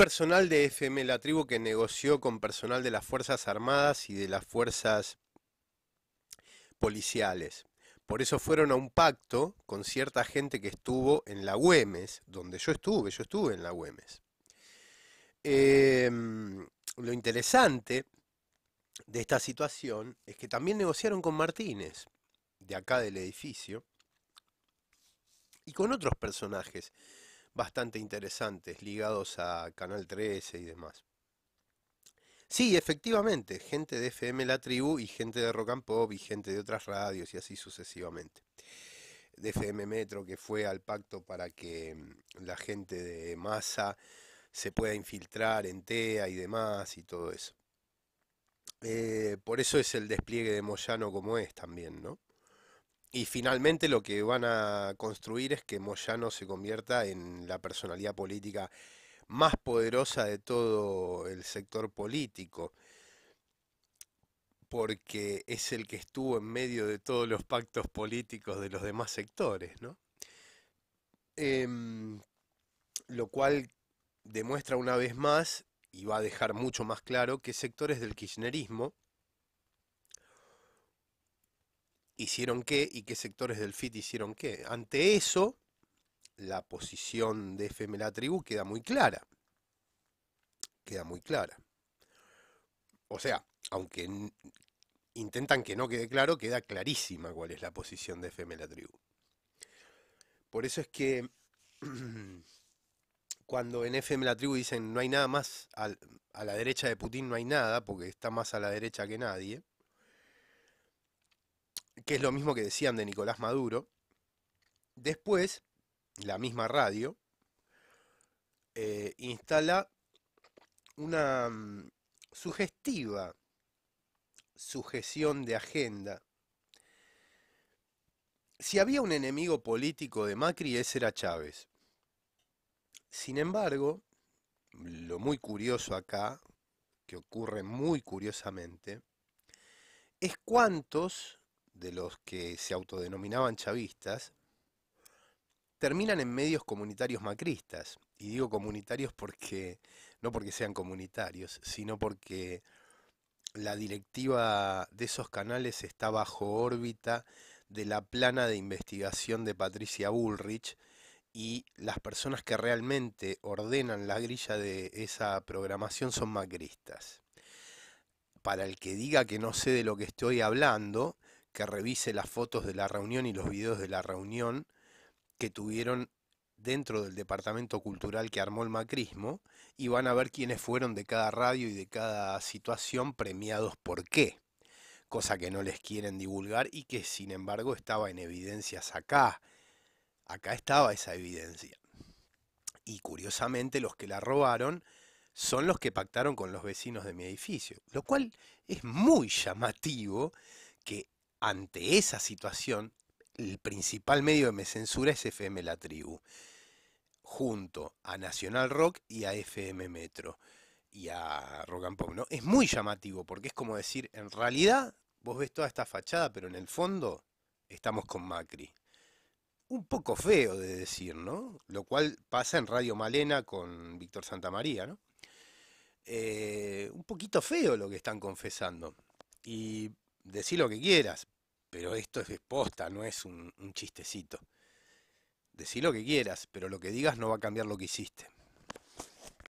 personal de FM La Tribu que negoció con personal de las Fuerzas Armadas y de las Fuerzas Policiales. Por eso fueron a un pacto con cierta gente que estuvo en la Güemes, donde yo estuve, yo estuve en la Güemes. Em, lo interesante de esta situación es que también negociaron con Martínez, de acá del edificio, y con otros personajes bastante interesantes ligados a Canal 13 y demás. Sí, efectivamente, gente de FM La Tribu y gente de Rock and Pop y gente de otras radios y así sucesivamente. De FM Metro que fue al pacto para que mm, la gente de masa se pueda infiltrar en TEA y demás y todo eso. Eh, por eso es el despliegue de Moyano como es también, ¿no? Y finalmente lo que van a construir es que Moyano se convierta en la personalidad política más poderosa de todo el sector político, porque es el que estuvo en medio de todos los pactos políticos de los demás sectores, ¿no? Em, lo cual demuestra una vez más, y va a dejar mucho más claro, que sectores del kirchnerismo hicieron qué y qué sectores del FIT hicieron qué. Ante eso, la posición de FM La Tribu queda muy clara. Queda muy clara. O sea, aunque intentan que no quede claro, queda clarísima cuál es la posición de FM La Tribu. Por eso es que cuando en FM La Tribu dicen no hay nada más a la derecha de Putin, no hay nada, porque está más a la derecha que nadie, que es lo mismo que decían de Nicolás Maduro. Después, la misma radio eh, instala una mm, sugestiva sujeción de agenda. Si había un enemigo político de Macri, ese era Chávez. Sin embargo, lo muy curioso acá, que ocurre muy curiosamente, es cuántos de los que se autodenominaban chavistas, terminan en medios comunitarios macristas. Y digo comunitarios porque, no porque sean comunitarios, sino porque la directiva de esos canales está bajo órbita de la plana de investigación de Patricia Bullrich y las personas que realmente ordenan la grilla de esa programación son macristas. Para el que diga que no sé de lo que estoy hablando, que revise las fotos de la reunión y los videos de la reunión que tuvieron dentro del departamento cultural que armó el macrismo y van a ver quiénes fueron de cada radio y de cada situación premiados por qué, cosa que no les quieren divulgar y que sin embargo estaba en evidencias acá. Acá estaba esa evidencia. Y curiosamente los que la robaron son los que pactaron con los vecinos de mi edificio, lo cual es muy llamativo que ante esa situación, el principal medio de me censura es FM La Tribu, junto a Nacional Rock y a FM Metro y a Rock and Pop, ¿no? Es muy llamativo porque es como decir, en realidad vos ves toda esta fachada, pero en el fondo estamos con Macri. Un poco feo de decir, ¿no? Lo cual pasa en Radio Malena con Víctor Santamaría, ¿no? Eh, un poquito feo lo que están confesando. Y decí lo que quieras, pero esto es posta, no es un, un chistecito. Decí lo que quieras, pero lo que digas no va a cambiar lo que hiciste.